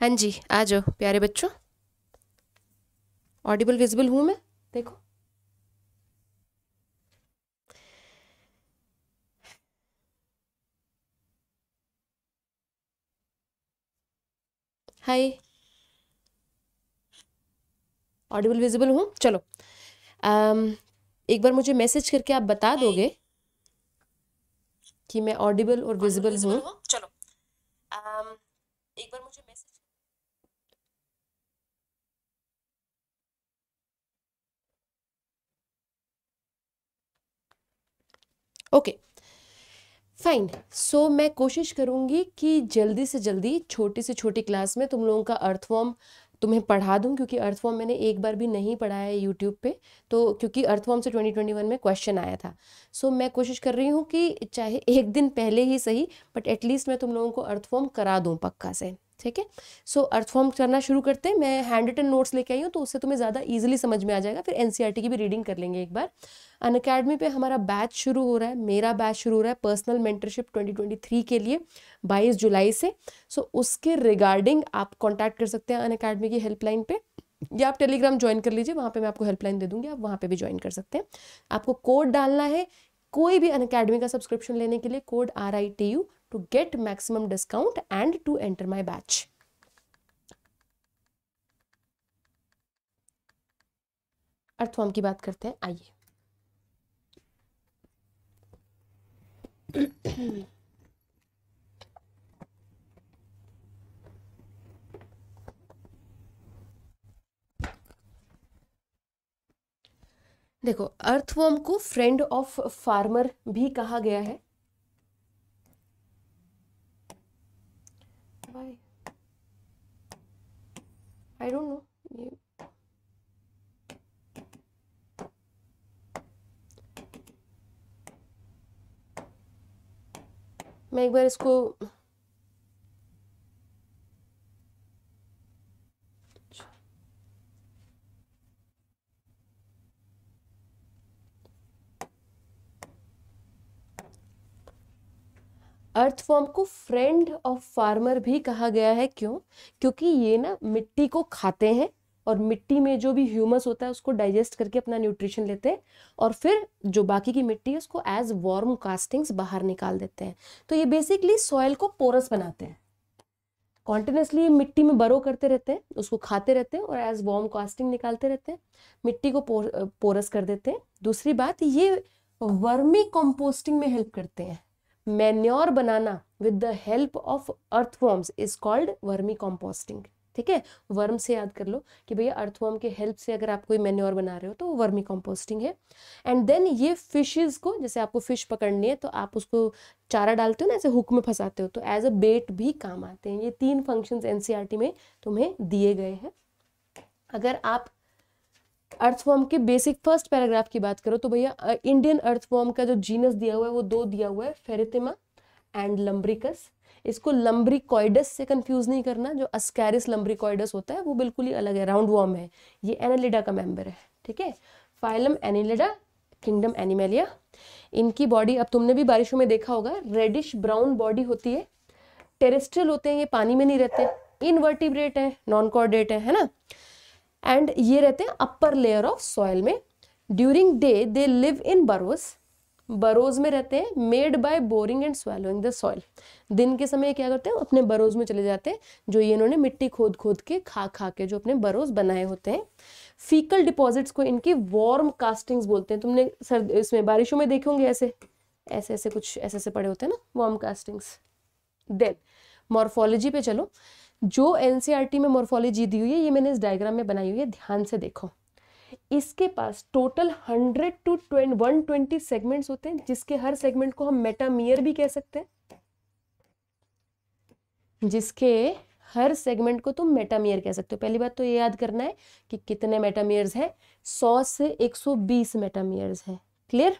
हाँ जी आ जाओ प्यारे बच्चों ऑडिबल विजिबल हूँ मैं देखो हाय ऑडिबल विजिबल हूँ चलो आम, um, एक बार मुझे मैसेज करके आप बता दोगे कि मैं ऑडिबल और विजिबल हूँ चलो आम, um, एक बार ओके फाइन सो मैं कोशिश करूँगी कि जल्दी से जल्दी छोटी से छोटी क्लास में तुम लोगों का अर्थवॉर्म तुम्हें पढ़ा दूं क्योंकि अर्थफॉर्म मैंने एक बार भी नहीं पढ़ाया है यूट्यूब पे तो क्योंकि अर्थफॉर्म से 2021 में क्वेश्चन आया था सो so, मैं कोशिश कर रही हूँ कि चाहे एक दिन पहले ही सही बट एटलीस्ट मैं तुम लोगों को अर्थफॉर्म करा दूँ पक्का से ठीक है सो अर्थ फॉर्म करना शुरू करते हैं मैं हैंड रिटन नोट्स लेके आई हूँ तो उससे तुम्हें ज़्यादा ईजिली समझ में आ जाएगा फिर एन e की भी रीडिंग कर लेंगे एक बार अन अकेडमी पर हमारा बैच शुरू हो रहा है मेरा बैच शुरू हो रहा है पर्सनल मेंटरशिप 2023 के लिए 22 जुलाई से सो so, उसके रिगार्डिंग आप कॉन्टैक्ट कर सकते हैं अन अकेडमी की हेल्पलाइन पर या आप टेलीग्राम ज्वाइन कर लीजिए वहाँ पे मैं आपको हेल्पलाइन दे दूँगी आप वहाँ पे भी ज्वाइन कर सकते हैं आपको कोड डालना है कोई भी अन अकेडमी का सब्सक्रिप्शन लेने के लिए code R I T U to get maximum discount and to enter my batch. Earthworm की बात करते हैं आइए देखो अर्थवॉर्म को फ्रेंड ऑफ फार्मर भी कहा गया है I? I don't know. You. मैं एक बार इसको अर्थफॉर्म को फ्रेंड ऑफ फार्मर भी कहा गया है क्यों क्योंकि ये ना मिट्टी को खाते हैं और मिट्टी में जो भी ह्यूमस होता है उसको डाइजेस्ट करके अपना न्यूट्रिशन लेते हैं और फिर जो बाकी की मिट्टी है उसको एज वार्म कास्टिंग्स बाहर निकाल देते हैं तो ये बेसिकली सॉयल को पोरस बनाते हैं कॉन्टिन्यूसली ये मिट्टी में बरो करते रहते हैं उसको खाते रहते हैं और एज वार्म कास्टिंग निकालते रहते हैं मिट्टी को पोरस कर देते हैं दूसरी बात ये वर्मी कॉम्पोस्टिंग में हेल्प करते हैं मैन्योर बनाना with the help of earthworms is called vermicomposting ठीक है वर्म से याद कर लो कि भैया अर्थवॉर्म के हेल्प से अगर आप कोई मेन्योर बना रहे हो तो वर्मी कॉम्पोस्टिंग है एंड देन ये फिशेज को जैसे आपको फिश पकड़नी है तो आप उसको चारा डालते हो ना ऐसे हुक में फंसाते हो तो एज अ बेट भी काम आते हैं ये तीन फंक्शन एनसीईआरटी e में तुम्हें दिए गए हैं अगर आप अर्थवॉर्म के बेसिक फर्स्ट पैराग्राफ की बात करो तो भैया इंडियन अर्थवॉर्म का जो जीनस दिया हुआ है वो दो दिया हुआ है फेरितिमा एंड लम्ब्रिकस इसको लम्ब्रिकॉइडस से कंफ्यूज नहीं करना जो अस्कैरिस लम्ब्रिकॉइडस होता है वो बिल्कुल ही अलग है राउंड वॉर्म है ये एनालिडा का मेंबर है ठीक है फाइलम एनिलिडा किंगडम एनिमेलिया इनकी बॉडी अब तुमने भी बारिशों में देखा होगा रेडिश ब्राउन बॉडी होती है टेरेस्ट्रियल होते हैं ये पानी में नहीं रहते इनवर्टिब्रेट है नॉन कॉर्डेट है, है ना एंड ये रहते हैं अपर लेयर ऑफ सॉयल में during day they live in burrows burrows में रहते हैं made by boring and swallowing the soil दिन के समय क्या करते हैं अपने बरोज में चले जाते हैं जो ये इन्होंने मिट्टी खोद खोद के खा खा के जो अपने बरोज बनाए होते हैं फीकल डिपॉजिट्स को इनकी वार्म कास्टिंग्स बोलते हैं तुमने सर इसमें बारिशों में देखे होंगे ऐसे ऐसे ऐसे कुछ ऐसे ऐसे पड़े होते हैं ना वार्म कास्टिंग्स देन मॉर्फोलॉजी पे चलो जो एनसीईआरटी e में मोर्फोलॉजी दी हुई है ये मैंने इस डायग्राम में बनाई हुई है ध्यान से देखो इसके पास total hundred to twenty one twenty segments होते हैं जिसके हर सेगमेंट को हम मेटामियर भी कह सकते हैं जिसके हर सेगमेंट को तुम मेटामियर कह सकते हो पहली बात तो ये याद करना है कि कितने मेटामियर्स हैं सौ से एक सौ बीस मेटामियर्स है क्लियर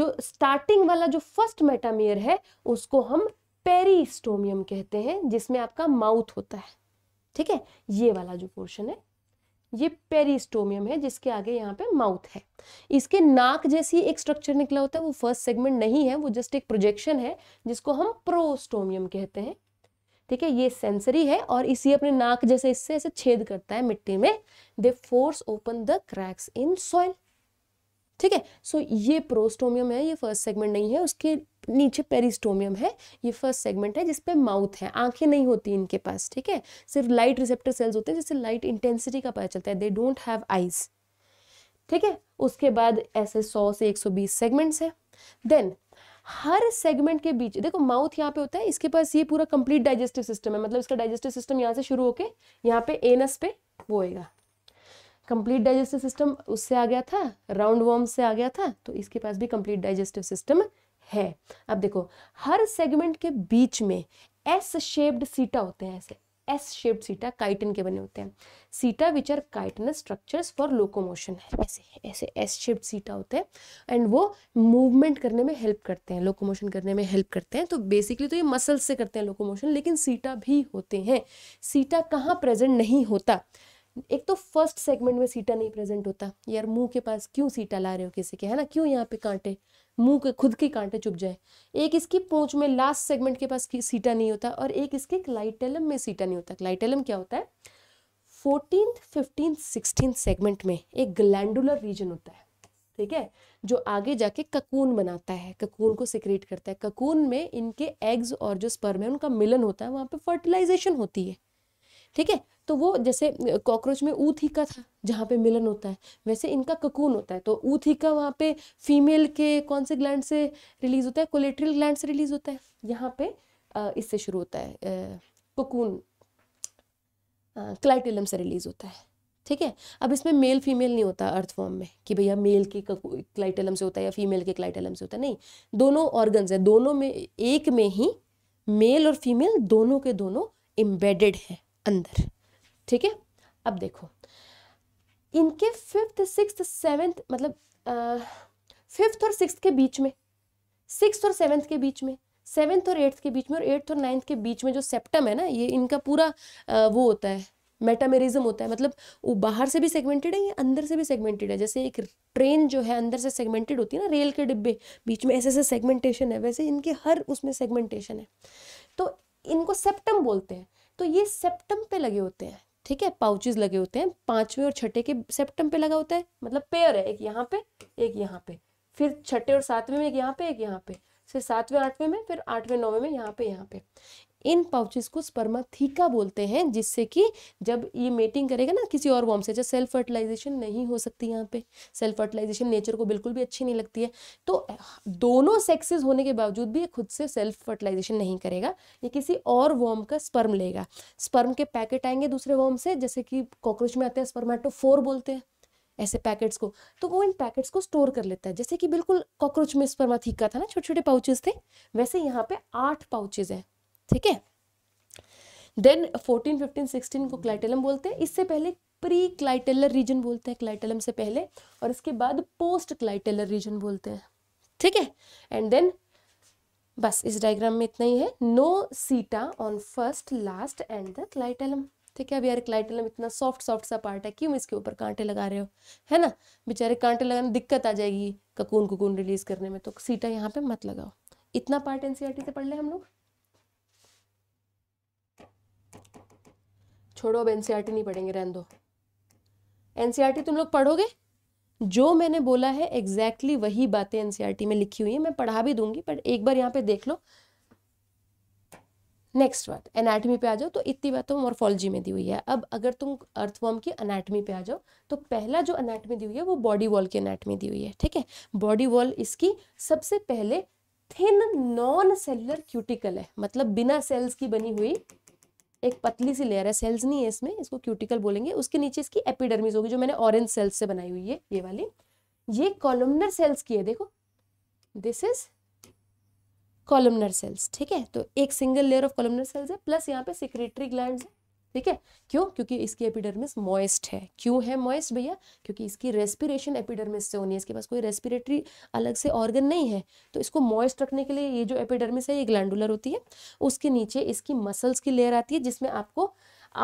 जो स्टार्टिंग वाला जो फर्स्ट मेटामियर है उसको हम पेरिस्टोमियम कहते हैं जिसमें आपका माउथ होता है ठीक है ये वाला जो पोर्शन है ये पेरिस्टोमियम है जिसके आगे यहाँ पे माउथ है इसके नाक जैसी एक स्ट्रक्चर निकला होता है वो फर्स्ट सेगमेंट नहीं है वो जस्ट एक प्रोजेक्शन है जिसको हम प्रोस्टोमियम कहते हैं ठीक है ये सेंसरी है और इसी अपने नाक जैसे इससे ऐसे छेद करता है मिट्टी में they force open the cracks in soil ठीक है सो ये प्रोस्टोमियम है ये फर्स्ट सेगमेंट नहीं है उसके नीचे पेरिस्टोमियम है ये फर्स्ट सेगमेंट है जिसपे माउथ है आंखें नहीं होती इनके पास ठीक है सिर्फ लाइट रिसेप्टर सेल्स होते हैं जिससे लाइट इंटेंसिटी का पता चलता है दे डोंट हैव आइज ठीक है उसके बाद ऐसे सौ से एक सौ बीस सेगमेंट्स है देन हर सेगमेंट के बीच देखो माउथ यहाँ पे होता है इसके पास ये पूरा कंप्लीट डाइजेस्टिव सिस्टम है मतलब इसका डाइजेस्टिव सिस्टम यहाँ से शुरू होके यहाँ पे एनस पे वो होएगा कंप्लीट डाइजेस्टिव सिस्टम उससे आ गया था राउंड वॉर्म से आ गया था तो इसके पास भी कंप्लीट डाइजेस्टिव सिस्टम है अब देखो हर सेगमेंट के बीच में एस शेप्ड सीटा होते हैं ऐसे एस शेप्ड सीटा काइटन के बने होते हैं setae which are chitin structure for locomotion ऐसे ऐसे एस शेप्ड सीटा होते हैं एंड वो मूवमेंट करने में हेल्प करते हैं लोकोमोशन करने में हेल्प करते हैं तो बेसिकली तो ये मसल्स से करते हैं लोकोमोशन लेकिन सीटा भी होते हैं सीटा कहाँ प्रेजेंट नहीं होता एक तो फर्स्ट सेगमेंट में सीटा नहीं प्रेजेंट होता यार मुंह के पास क्यों सीटा ला रहे हो किसी के है ना क्यों यहाँ पे कांटे मुंह के खुद के कांटे चुप जाए एक इसकी पूंछ में लास्ट सेगमेंट के पास सीटा नहीं होता और एक इसके क्लाइटेलम में सीटा नहीं होता क्लाइटेलम क्या होता है फोर्टीन फिफ्टीन सिक्सटीन सेगमेंट में एक ग्लैंडुलर रीजन होता है ठीक है जो आगे जाके ककून बनाता है ककून को सिक्रेट करता है ककून में इनके एग्स और जो स्पर्म है उनका मिलन होता है वहां पे फर्टिलाइजेशन होती है ठीक है तो वो जैसे कॉकरोच में ऊ थीका था जहाँ पे मिलन होता है वैसे इनका ककून होता है तो ऊथी का वहाँ पे फीमेल के कौन से ग्लैंड से रिलीज होता है कोलेट्रियल ग्लैंड से रिलीज होता है यहाँ पे इससे शुरू होता है ककून क्लाइटिलम से रिलीज होता है ठीक है अब इसमें मेल फीमेल नहीं होता अर्थफॉर्म में कि भैया मेल के क्लाइटेलम से होता है या फीमेल के क्लाइटेलम से होता है नहीं दोनों ऑर्गन्स है दोनों में एक में ही मेल और फीमेल दोनों के दोनों एम्बेडेड है अंदर ठीक है अब देखो इनके फिफ्थ सिक्स सेवेंथ मतलब फिफ्थ और सिक्स के बीच में सिक्स और सेवन्थ के बीच में सेवेंथ और एट्थ के बीच में और एट्थ और नाइन्थ के बीच में जो सेप्टम है ना ये इनका पूरा आ, वो होता है मेटामेरिज्म होता है मतलब वो बाहर से भी सेगमेंटेड है ये अंदर से भी सेगमेंटेड है जैसे एक ट्रेन जो है अंदर से सेगमेंटेड होती है ना रेल के डिब्बे बीच में ऐसे ऐसे सेगमेंटेशन है वैसे इनके हर उसमें सेगमेंटेशन है तो इनको सेप्टम बोलते हैं तो ये सेप्टम पे लगे होते हैं ठीक है पाउचेज लगे होते हैं पांचवें और छठे के सेप्टम पे लगा होता है मतलब पेयर है एक यहाँ पे एक यहाँ पे फिर छठे और सातवें में एक यहाँ पे एक यहाँ पे फिर सातवें आठवें में फिर आठवें नौवें में यहाँ पे यहाँ पे इन पाउचेस को स्पर्माथीका बोलते हैं जिससे कि जब ये मेटिंग करेगा ना किसी और वॉम से जब सेल्फ फर्टिलाइजेशन नहीं हो सकती यहाँ पे सेल्फ फर्टिलाइजेशन नेचर को बिल्कुल भी अच्छी नहीं लगती है तो दोनों सेक्सेस होने के बावजूद भी खुद से सेल्फ फर्टिलाइजेशन नहीं करेगा ये किसी और वॉम का स्पर्म लेगा स्पर्म के पैकेट आएंगे दूसरे वॉम से जैसे कि कॉकरोच में आते हैं फोर बोलते हैं ऐसे पैकेट्स को तो वो इन पैकेट्स को स्टोर कर लेता है जैसे कि बिल्कुल कॉकरोच में स्पर्माथीका था ना छोटे छोटे पाउचेस थे वैसे यहाँ पे आठ पाउचेज हैं ठीक है देन फोर्टीन फिफ्टीन सिक्सटीन को क्लाइटेलम बोलते हैं इससे पहले प्री क्लाइटेलर रीजन बोलते हैं क्लाइटेलम से पहले और इसके बाद पोस्ट क्लाइटेलर रीजन बोलते हैं ठीक है एंड देन बस इस डायग्राम में इतना ही है no setae on first last and the clitellum ठीक है अब यार क्लाइटेलम इतना सॉफ्ट सॉफ्ट सा पार्ट है क्यों इसके ऊपर कांटे लगा रहे हो है ना बेचारे कांटे लगाने दिक्कत आ जाएगी ककून ककून रिलीज करने में तो सीटा यहाँ पे मत लगाओ इतना पार्ट एनसीईआरटी e से पढ़ ले हम लोग छोड़ो अब एन e नहीं पढ़ेंगे रहने दो एन e तुम लोग पढ़ोगे जो मैंने बोला है एग्जैक्टली exactly वही बातें एन e में लिखी हुई है मैं पढ़ा भी दूंगी पर एक बार यहाँ पे देख लो नेक्स्ट बात एनाटमी पे आ जाओ तो इतनी बात तो मॉर्फोलॉजी में दी हुई है अब अगर तुम अर्थवॉर्म की अनाटमी पे आ जाओ तो पहला जो अनाटमी दी हुई है वो बॉडी वॉल की अनाटमी दी हुई है ठीक है बॉडी वॉल इसकी सबसे पहले थिन नॉन सेलुलर क्यूटिकल है मतलब बिना सेल्स की बनी हुई एक पतली सी लेयर है सेल्स नहीं है इसमें इसको क्यूटिकल बोलेंगे उसके नीचे इसकी एपिडर्मिस होगी जो मैंने ऑरेंज सेल्स से बनाई हुई है ये वाली ये कॉलमनर सेल्स की है देखो दिस इज कॉलमनर सेल्स ठीक है तो एक single layer of columnar cells है प्लस यहाँ पे सिक्रेटरी ग्लैंड है ठीक है क्यों क्योंकि इसकी एपिडर्मिस मॉइस्ट है क्यों है मॉइस्ट भैया क्योंकि इसकी रेस्पिरेशन एपिडर्मिस से होनी है इसके पास कोई रेस्पिरेटरी अलग से ऑर्गन नहीं है तो इसको मॉइस्ट रखने के लिए ये जो एपिडर्मिस है ये ग्लैंडुलर होती है उसके नीचे इसकी मसल्स की लेयर आती है जिसमें आपको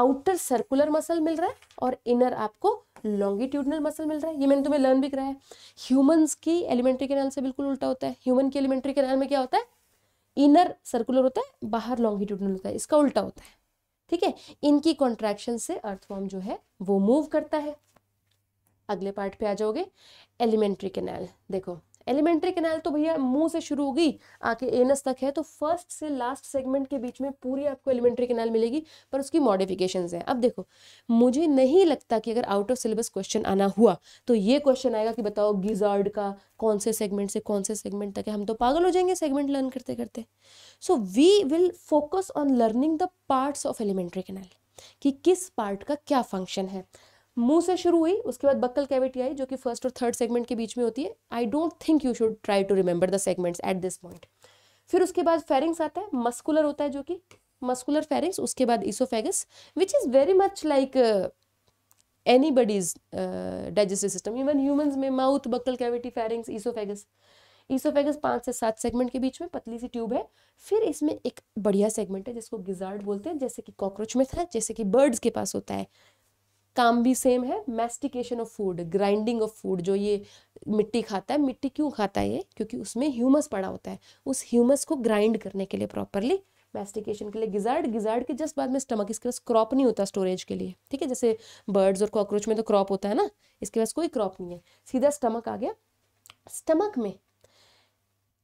आउटर सर्कुलर मसल मिल रहा है और इनर आपको लॉन्गिट्यूडनल मसल मिल रहा है ये मैंने तुम्हें लर्न भी कराया है ह्यूमन्स की एलिमेंट्री कैनाल से बिल्कुल उल्टा होता है ह्यूमन की एलिमेंट्री कैनाल में क्या होता है इनर सर्कुलर होता है बाहर लॉन्गिट्यूडनल होता है इसका उल्टा होता है ठीक है इनकी कॉन्ट्रैक्शन से अर्थवॉर्म जो है वो मूव करता है अगले पार्ट पे आ जाओगे एलिमेंट्री कैनाल देखो एलिमेंट्री कैनाल तो भैया मुंह से शुरू होगी आके एनस तक है तो फर्स्ट से लास्ट सेगमेंट के बीच में पूरी आपको एलिमेंट्री कैनाल मिलेगी पर उसकी मॉडिफिकेशन है अब देखो मुझे नहीं लगता कि अगर आउट ऑफ सिलेबस क्वेश्चन आना हुआ तो ये क्वेश्चन आएगा कि बताओ गिजार्ड का कौन से सेगमेंट से कौन से सेगमेंट तक है हम तो पागल हो जाएंगे सेगमेंट लर्न करते करते so we will focus on learning the parts of alimentary canal कि किस पार्ट का क्या फंक्शन है मुंह से शुरू हुई उसके बाद बक्कल कैविटी आई जो कि फर्स्ट और थर्ड सेगमेंट के बीच में होती है I don't think you should try to remember the segments at this point फिर उसके बाद फेरिंग्स आता है मस्कुलर होता है जो कि मस्कुलर फेरिंग्स उसके बाद oesophagus which is very much like anybody's digestive system even humans में mouth buccal cavity pharynx oesophagus oesophagus पाँच से सात सेगमेंट के बीच में पतली सी ट्यूब है फिर इसमें एक बढ़िया सेगमेंट है जिसको गिजार्ड बोलते हैं जैसे कि कॉकरोच में था जैसे कि बर्ड्स के पास होता है काम भी सेम है mastication of food grinding of food जो ये मिट्टी खाता है मिट्टी क्यों खाता है ये क्योंकि उसमें ह्यूमस पड़ा होता है उस ह्यूमस को ग्राइंड करने के लिए प्रॉपरली मैस्टिकेशन के लिए गिजार्ड गिजार्ड के जस्ट बाद में स्टमक इसके पास क्रॉप नहीं होता स्टोरेज के लिए ठीक है जैसे बर्ड्स और कॉकरोच में तो क्रॉप होता है ना इसके पास कोई क्रॉप नहीं है सीधा स्टमक आ गया स्टमक में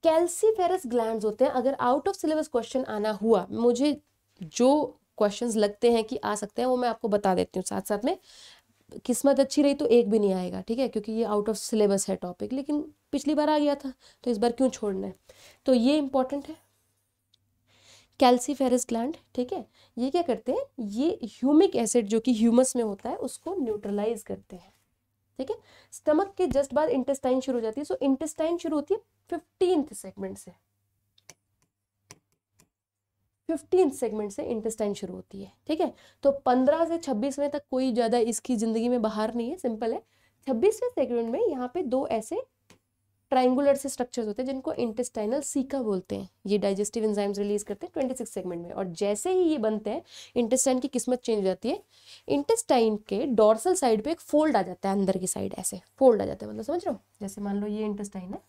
कैल्सीफेरस ग्लैंड होते हैं अगर आउट ऑफ सिलेबस क्वेश्चन आना हुआ मुझे जो क्वेश्चन लगते हैं कि आ सकते हैं वो मैं आपको बता देती हूँ साथ साथ में किस्मत अच्छी रही तो एक भी नहीं आएगा ठीक है क्योंकि ये आउट ऑफ सिलेबस है टॉपिक लेकिन पिछली बार आ गया था तो इस बार क्यों छोड़ना है तो ये इंपॉर्टेंट है कैल्सीफेरस ग्लैंड ठीक है ये क्या करते हैं ये ह्यूमिक एसिड जो कि ह्यूमस में होता है उसको न्यूट्रलाइज करते हैं ठीक है स्टमक के जस्ट बाद इंटेस्टाइन शुरू हो जाती है सो इंटेस्टाइन शुरू होती है फिफ्टींथ सेगमेंट से फिफ्टीन सेगमेंट से इंटेस्टाइन शुरू होती है ठीक है तो पंद्रह से छब्बीसवें तक कोई ज़्यादा इसकी ज़िंदगी में बाहर नहीं है सिंपल है छब्बीसवें सेगमेंट में यहाँ पे दो ऐसे ट्राइंगुलर से स्ट्रक्चर्स होते हैं जिनको इंटेस्टाइनल सीका बोलते हैं ये डाइजेस्टिव एंजाइम्स रिलीज करते हैं ट्वेंटी सिक्स सेगमेंट में और जैसे ही ये बनते हैं इंटेस्टाइन की किस्मत चेंज हो जाती है इंटेस्टाइन के डॉर्सल साइड पे एक फोल्ड आ जाता है अंदर की साइड ऐसे फोल्ड आ जाता है मतलब समझ रहे हो जैसे मान लो ये इंटेस्टाइन है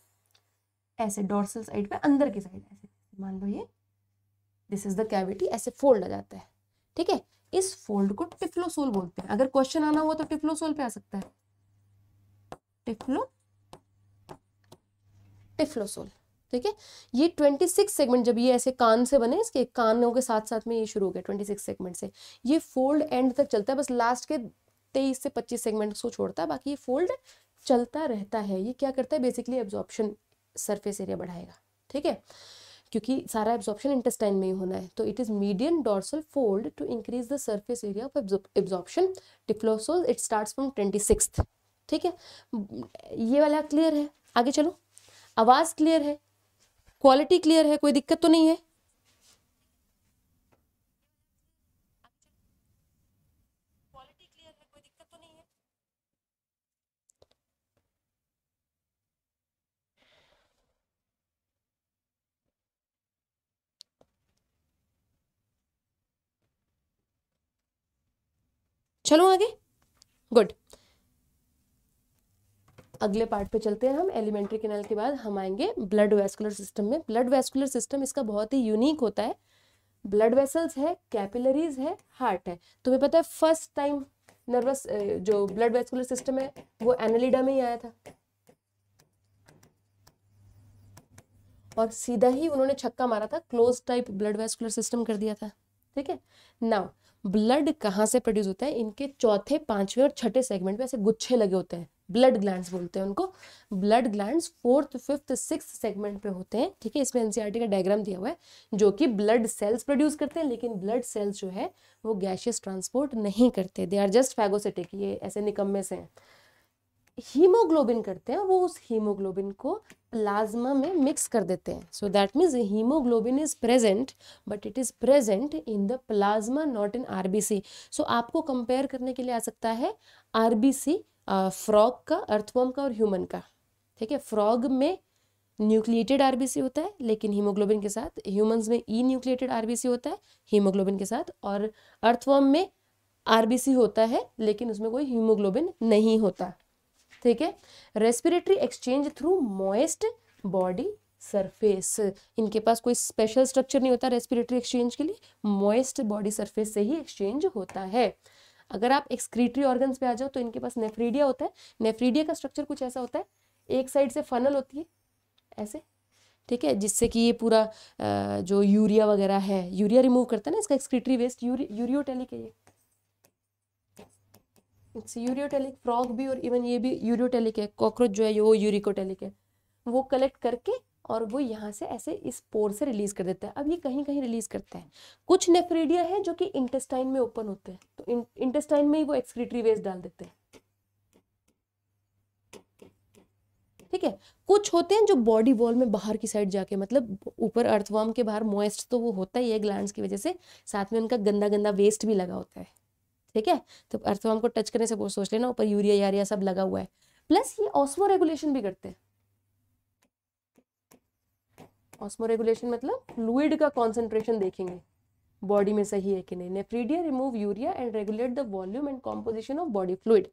ऐसे डॉर्सल साइड पे अंदर की साइड ऐसे मान लो ये दिस इज द कैविटी ऐसे फोल्ड आ जाता है ठीक है इस फोल्ड को टिफ्लोसोल बोलते हैं अगर क्वेश्चन आना हुआ तो टिफ्लोसोल पे आ सकता है टिफ्लो टिफ्लोसोल ठीक है ये 26 सेगमेंट जब ये ऐसे कान से बने इसके कानों के साथ साथ में ये शुरू हो गया 26 सेगमेंट से ये फोल्ड एंड तक चलता है बस लास्ट के तेईस से पच्चीस सेगमेंट को छोड़ता है बाकी ये फोल्ड चलता रहता है ये क्या करता है बेसिकली एब्जॉर्प्शन सरफेस एरिया बढ़ाएगा ठीक है क्योंकि सारा एब्जॉर्प्शन इंटेस्टाइन में ही होना है तो it is medium dorsal fold to increase the surface area of absorption typhlosole it start from twenty six ठीक है mm, ये वाला क्लियर है आगे चलो आवाज़ क्लियर है क्वालिटी क्लियर है कोई दिक्कत तो नहीं है चलो आगे गुड अगले पार्ट पे चलते हैं हम एलिमेंट्री कैनाल के बाद हम आएंगे ब्लड वेस्कुलर सिस्टम में ब्लड वेस्कुलर सिस्टम इसका बहुत ही यूनिक होता है ब्लड वेसल्स है कैपिलरीज है हार्ट है तुम्हें पता है फर्स्ट टाइम नर्वस जो ब्लड वेस्कुलर सिस्टम है वो एनालिडा में ही आया था और सीधा ही उन्होंने छक्का मारा था closed type blood vascular system कर दिया था ठीक है नाउ ब्लड कहाँ से प्रोड्यूस होता है इनके चौथे पांचवें और छठे सेगमेंट में ऐसे गुच्छे लगे होते हैं ब्लड ग्लैंड्स बोलते हैं उनको blood glands fourth fifth six segment पे होते हैं ठीक है इसमें एनसीईआरटी e का डायग्राम दिया हुआ है जो कि ब्लड सेल्स प्रोड्यूस करते हैं लेकिन ब्लड सेल्स जो है वो गैशियस ट्रांसपोर्ट नहीं करते दे आर जस्ट फैगोसिटिक ये ऐसे निकम्मे से हैं हीमोग्लोबिन करते हैं वो उस हीमोग्लोबिन को प्लाज्मा में मिक्स कर देते हैं so that means haemoglobin is present but it is present in the plasma not in RBC so आपको कंपेयर करने के लिए आ सकता है आरबीसी फ्रॉग का अर्थवर्म का और ह्यूमन का ठीक है फ्रॉग में न्यूक्लिएटेड आरबीसी होता है लेकिन हीमोग्लोबिन के साथ ह्यूमंस में ई न्यूक्लिएटेड आरबीसी होता है हीमोग्लोबिन के साथ और अर्थवर्म में आरबीसी होता है लेकिन उसमें कोई हीमोग्लोबिन नहीं होता ठीक है respiratory exchange through moist body surface इनके पास कोई स्पेशल स्ट्रक्चर नहीं होता रेस्पिरेटरी एक्सचेंज के लिए मोएस्ट बॉडी सरफेस से ही एक्सचेंज होता है अगर आप एक्सक्रीटरी ऑर्गन्स पे आ जाओ तो इनके पास नेफ्रीडिया होता है नेफ्रीडिया का स्ट्रक्चर कुछ ऐसा होता है एक साइड से फनल होती है ऐसे ठीक है जिससे कि ये पूरा जो यूरिया वगैरह है यूरिया रिमूव करता है ना इसका एक्सक्रीटरी वेस्ट यूरियोटेलिक है ये इट्स यूरियोटेलिक फ्रॉग भी और इवन ये भी यूरियोटेलिक है कॉकरोच जो है वो यूरिकोटेलिक है वो कलेक्ट करके और वो यहाँ से ऐसे इस पोर से रिलीज कर देता है अब ये कहीं कहीं रिलीज करता है कुछ नेफ्रीडिया है जो कि इंटेस्टाइन में ओपन होते हैं तो इंटेस्टाइन में ही वो एक्सक्रीटरी वेस्ट डाल देते हैं ठीक है कुछ होते हैं जो बॉडी वॉल में बाहर की साइड जाके मतलब ऊपर अर्थवॉर्म के बाहर मॉइस्ट तो वो होता ही है ग्लैंड की वजह से साथ में उनका गंदा गंदा वेस्ट भी लगा होता है ठीक है तो अर्थवाम को टच करने से वो सोच लेना ऊपर यूरिया यारिया सब लगा हुआ है प्लस ये ऑस्मो रेगुलेशन भी करते हैं ऑस्मो रेगुलेशन मतलब फ्लूड का कॉन्सेंट्रेशन देखेंगे बॉडी में सही है कि नहीं nephridia remove urea and regulate the volume and composition of body fluid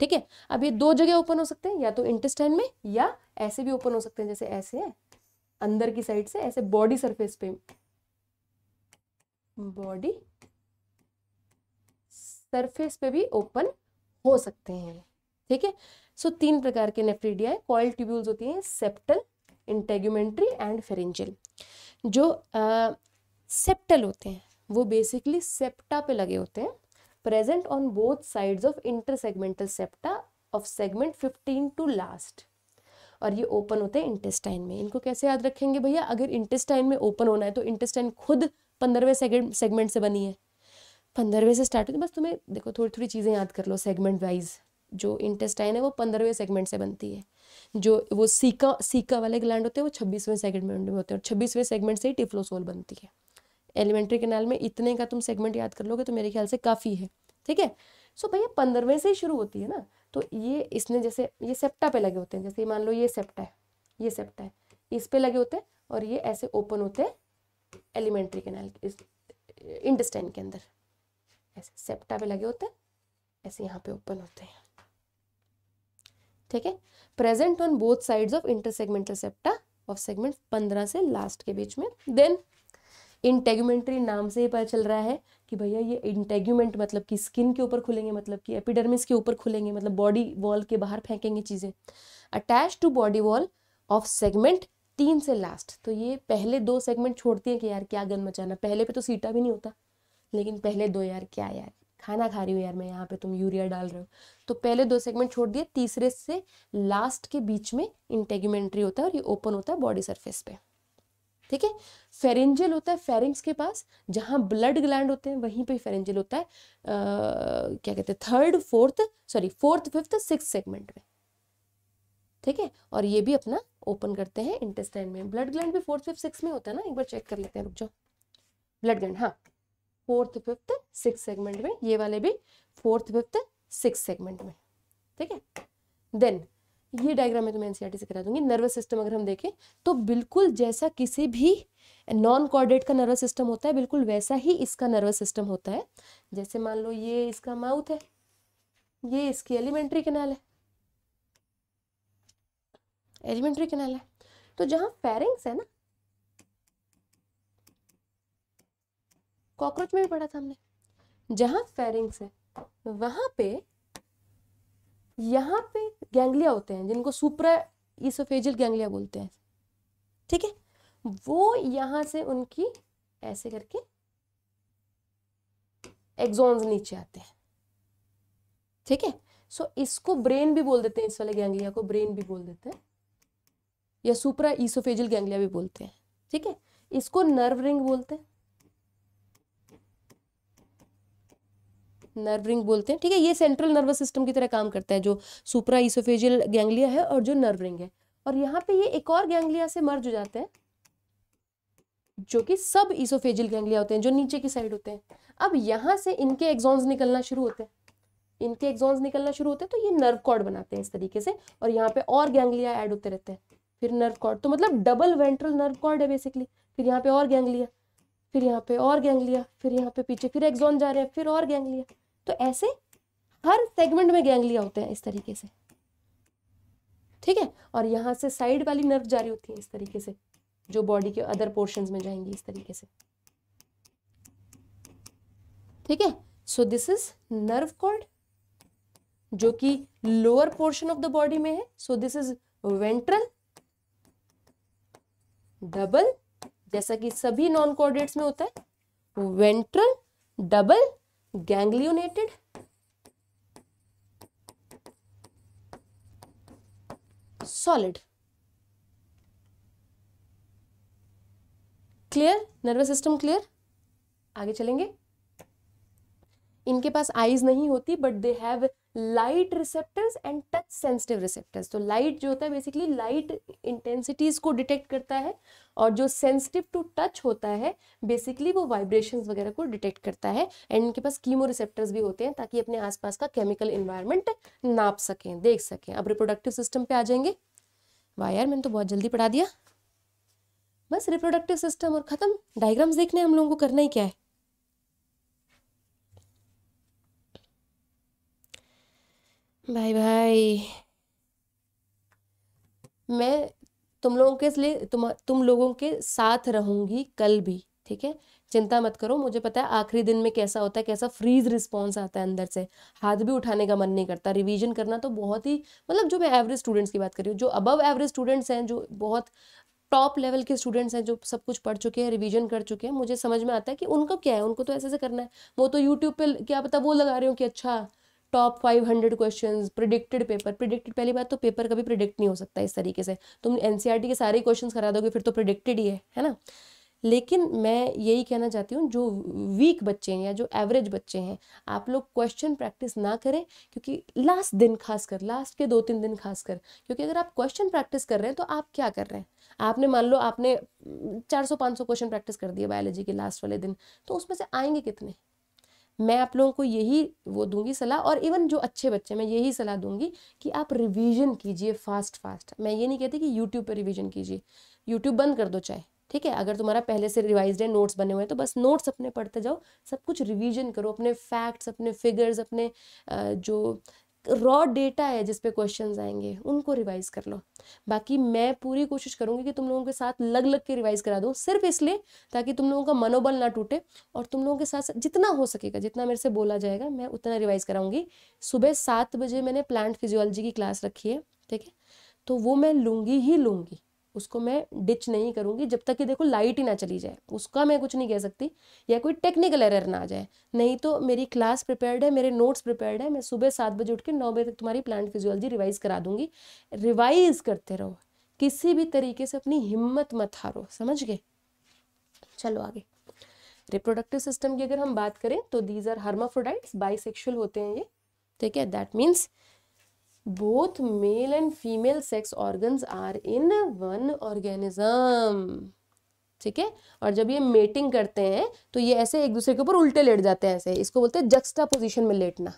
ठीक है अब ये दो जगह ओपन हो सकते हैं या तो इंटेस्टाइन में या ऐसे भी ओपन हो सकते हैं जैसे ऐसे है अंदर की साइड से ऐसे बॉडी सरफेस पे बॉडी सरफेस पे भी ओपन हो सकते हैं ठीक है सो तीन प्रकार के नेफ्रीडिया है कॉयल ट्यूब्यूल्स होती हैं सेप्टल इंटेग्यूमेंट्री एंड फेरेंजल जो आ, सेप्टल होते हैं वो बेसिकली सेप्टा पे लगे होते हैं present on both sides of intersegmental septa of segment fifteen to last और ये ओपन होते हैं इंटेस्टाइन में इनको कैसे याद रखेंगे भैया अगर इंटेस्टाइन में ओपन होना है तो इंटेस्टाइन खुद पंद्रहवें सेगमेंट से बनी है पंद्रहवें से स्टार्ट होती है बस तुम्हें देखो थोड़ी थोड़ी चीज़ें याद कर लो सेगमेंट वाइज जो इंटेस्टाइन है वो पंद्रहवें सेगमेंट से बनती है जो वो सीका सीका वाले ग्लैंड होते हैं वो छब्बीसवें सेगमेंट में होते हैं और छब्बीसवें सेगमेंट से ही टिफ्लोसोल बनती है एलिमेंट्री कैनाल में इतने का तुम सेगमेंट याद कर लोगे तो मेरे ख्याल से काफ़ी है ठीक है सो भैया पंद्रहवें से ही शुरू होती है ना तो ये इसने जैसे ये सेप्टा पे लगे होते हैं जैसे मान लो ये सेप्टा है ये सेप्टा है इस पे लगे होते हैं और ये ऐसे ओपन होते हैं एलिमेंट्री कैनाल इस इंटेस्टाइन के अंदर ऐसे सेप्टा पे लगे होते हैं ऐसे यहाँ पे ओपन होते हैं ठीक है present on both sides of intersegmental septa of segment पंद्रह से लास्ट के बीच में देन इंटेग्यूमेंट्री नाम से ही पता चल रहा है कि भैया ये इंटेग्यूमेंट मतलब कि स्किन के ऊपर खुलेंगे मतलब कि एपिडर्मिस के ऊपर खुलेंगे मतलब बॉडी वॉल के बाहर फेंकेंगे चीज़ें attach to body wall of segment तीन से लास्ट तो ये पहले दो सेगमेंट छोड़ती हैं कि यार क्या गन मचाना पहले पे तो सीटा भी नहीं होता लेकिन पहले दो यार क्या यार खाना खा रही हूँ यार मैं यहाँ पे तुम यूरिया डाल रहे हो तो पहले दो सेगमेंट छोड़ दिए तीसरे से लास्ट के बीच में इंटेगमेंट्री होता है और ये ओपन होता है बॉडी सरफेस पे ठीक है फेरेंजल होता है फेरिंग्स के पास जहाँ ब्लड ग्लैंड होते हैं वहीं पे फेरेंजल होता है आ, क्या कहते हैं third fourth sorry fourth fifth six segment में ठीक है और ये भी अपना ओपन करते हैं इंटेस्टाइन में ब्लड ग्लैंड भी फोर्थ फिफ्थ सिक्स में होता है ना एक बार चेक कर लेते हैं रुक जाओ ब्लड ग्लैंड हाँ फोर्थ फिफ्थ सिक्स सेगमेंट में ये वाले भी फोर्थ फिफ्थ सिक्स सेगमेंट में ठीक है देन ये डायग्राम में तो मैं तुम्हें से e करा दूंगी नर्वस सिस्टम अगर हम देखें तो बिल्कुल जैसा किसी भी नॉन कॉर्डेट का नर्वस सिस्टम होता है बिल्कुल वैसा ही इसका नर्वस सिस्टम होता है जैसे मान लो ये इसका माउथ है ये इसकी एलिमेंट्री कैनाल है एलिमेंट्री कैनाल है तो जहाँ फेरिंग्स है ना कॉकरोच में भी पढ़ा था हमने जहाँ फेरिंग्स है वहाँ पे यहाँ पे गैंगलिया होते हैं जिनको सुप्रा ईसोफेजियल गैंगलिया बोलते हैं ठीक है वो यहाँ से उनकी ऐसे करके एग्जॉन्स नीचे आते हैं ठीक है सो इसको ब्रेन भी बोल देते हैं इस वाले गैंगलिया को ब्रेन भी बोल देते हैं या सुप्रा ईसोफेजियल गैंगलिया भी बोलते हैं ठीक है इसको नर्व रिंग बोलते हैं नर्व रिंग बोलते हैं ठीक है ये सेंट्रल नर्वस सिस्टम की तरह काम करता है जो सुपरा इसोफेजियल गैंग्लिया है और जो नर्व रिंग है और यहाँ पे ये एक और गैंग्लिया से मर्ज हो जाते हैं जो कि सब इसोफेजियल गैंग्लिया होते हैं जो नीचे की साइड होते हैं अब यहाँ से इनके एग्जॉन्स निकलना शुरू होते हैं इनके एग्जॉन्स निकलना शुरू होते हैं तो ये नर्व कॉर्ड बनाते हैं इस तरीके से और यहाँ पे और गैंग्लिया ऐड होते रहते हैं फिर नर्व कॉर्ड तो मतलब डबल वेंट्रल नर्व कॉर्ड है बेसिकली फिर यहाँ पे और गैंग्लिया फिर यहाँ पे और गैंग्लिया फिर यहाँ पे पीछे फिर एग्जॉन जा रहे हैं फिर और गैंग्लिया तो ऐसे हर सेगमेंट में गैंगलिया होते हैं इस तरीके से ठीक है और यहाँ से साइड वाली नर्व जारी होती है इस तरीके से जो बॉडी के अदर पोर्शन में जाएंगी इस तरीके से ठीक है so this is nerve cord जो कि lower portion of the body में है so this is ventral double जैसा कि सभी नॉन कॉर्डेट्स में होता है ventral double ganglionated solid clear nervous system clear आगे चलेंगे इनके पास आईज नहीं होती but they have light receptors and touch sensitive receptors तो लाइट जो होता है बेसिकली लाइट इंटेंसिटीज़ को डिटेक्ट करता है और जो सेंसिटिव टू टच होता है बेसिकली वो वाइब्रेशंस वगैरह को डिटेक्ट करता है एंड इनके पास कीमो रिसेप्टर्स भी होते हैं ताकि अपने आसपास का केमिकल इन्वायरमेंट नाप सकें देख सकें अब रिप्रोडक्टिव सिस्टम पे आ जाएंगे वायर मैंने तो बहुत जल्दी पढ़ा दिया बस रिप्रोडक्टिव सिस्टम और ख़त्म डायग्राम्स देखने हम लोगों को करना ही क्या है भाई भाई मैं तुम लोगों के लिए तुम तुम लोगों के साथ रहूंगी कल भी ठीक है चिंता मत करो मुझे पता है आखिरी दिन में कैसा होता है कैसा फ्रीज रिस्पॉन्स आता है अंदर से हाथ भी उठाने का मन नहीं करता रिवीजन करना तो बहुत ही मतलब जो मैं एवरेज स्टूडेंट्स की बात कर रही हूँ जो अबव एवरेज स्टूडेंट्स हैं जो बहुत टॉप लेवल के स्टूडेंट्स हैं जो सब कुछ पढ़ चुके हैं रिवीजन कर चुके हैं मुझे समझ में आता है कि उनको क्या है उनको तो ऐसे ऐसे करना है वो तो यूट्यूब पर क्या पता वो लगा रहे हो कि अच्छा top five hundred question predicted paper predicted पहली बात तो पेपर कभी प्रिडिक्ट नहीं हो सकता इस तरीके से तुम एन e के सारे क्वेश्चन करा दोगे फिर तो प्रिडिक्टेड ही है है ना लेकिन मैं यही कहना चाहती हूँ जो वीक बच्चे हैं या जो एवरेज बच्चे हैं आप लोग क्वेश्चन प्रैक्टिस ना करें क्योंकि लास्ट दिन खास कर लास्ट के दो तीन दिन खास कर क्योंकि अगर आप क्वेश्चन प्रैक्टिस कर रहे हैं तो आप क्या कर रहे हैं आपने मान लो आपने 400-500 क्वेश्चन प्रैक्टिस कर दिए बायोलॉजी के लास्ट वाले दिन तो उसमें से आएंगे कितने मैं आप लोगों को यही वो दूंगी सलाह और इवन जो अच्छे बच्चे मैं यही सलाह दूंगी कि आप रिवीजन कीजिए फास्ट फास्ट मैं ये नहीं कहती कि यूट्यूब पर रिवीजन कीजिए यूट्यूब बंद कर दो चाहे ठीक है अगर तुम्हारा पहले से रिवाइज है नोट्स बने हुए हैं तो बस नोट्स अपने पढ़ते जाओ सब कुछ रिवीजन करो अपने फैक्ट्स अपने फिगर्स अपने जो रॉ डेटा है जिसपे क्वेश्चन आएंगे उनको रिवाइज कर लो बाकी मैं पूरी कोशिश करूंगी कि तुम लोगों के साथ लग लग के रिवाइज करा दूँ सिर्फ इसलिए ताकि तुम लोगों का मनोबल ना टूटे और तुम लोगों के साथ जितना हो सकेगा जितना मेरे से बोला जाएगा मैं उतना रिवाइज कराऊंगी सुबह सात बजे मैंने प्लांट फिजियोलॉजी की क्लास रखी है ठीक है तो वो मैं लूँगी ही लूँगी उसको मैं डिच नहीं करूँगी जब तक कि देखो लाइट ही ना चली जाए उसका मैं कुछ नहीं कह सकती या कोई टेक्निकल एरर ना आ जाए नहीं तो मेरी क्लास प्रिपेयर्ड है मेरे नोट्स प्रिपेयर्ड है मैं सुबह सात बजे उठ के नौ बजे तक तुम्हारी प्लांट फिजियोलॉजी रिवाइज करा दूंगी रिवाइज करते रहो किसी भी तरीके से अपनी हिम्मत मत हारो समझ गए चलो आगे रिप्रोडक्टिव सिस्टम की अगर हम बात करें तो दीज आर हर्माफ्रोडाइट्स बाइसेक्सुअल होते हैं ये ठीक है that means both male and female sex organs are in one organism ठीक है और जब ये मेटिंग करते हैं तो ये ऐसे एक दूसरे के ऊपर उल्टे लेट जाते हैं ऐसे इसको बोलते हैं जक्स्टा पोजिशन में लेटना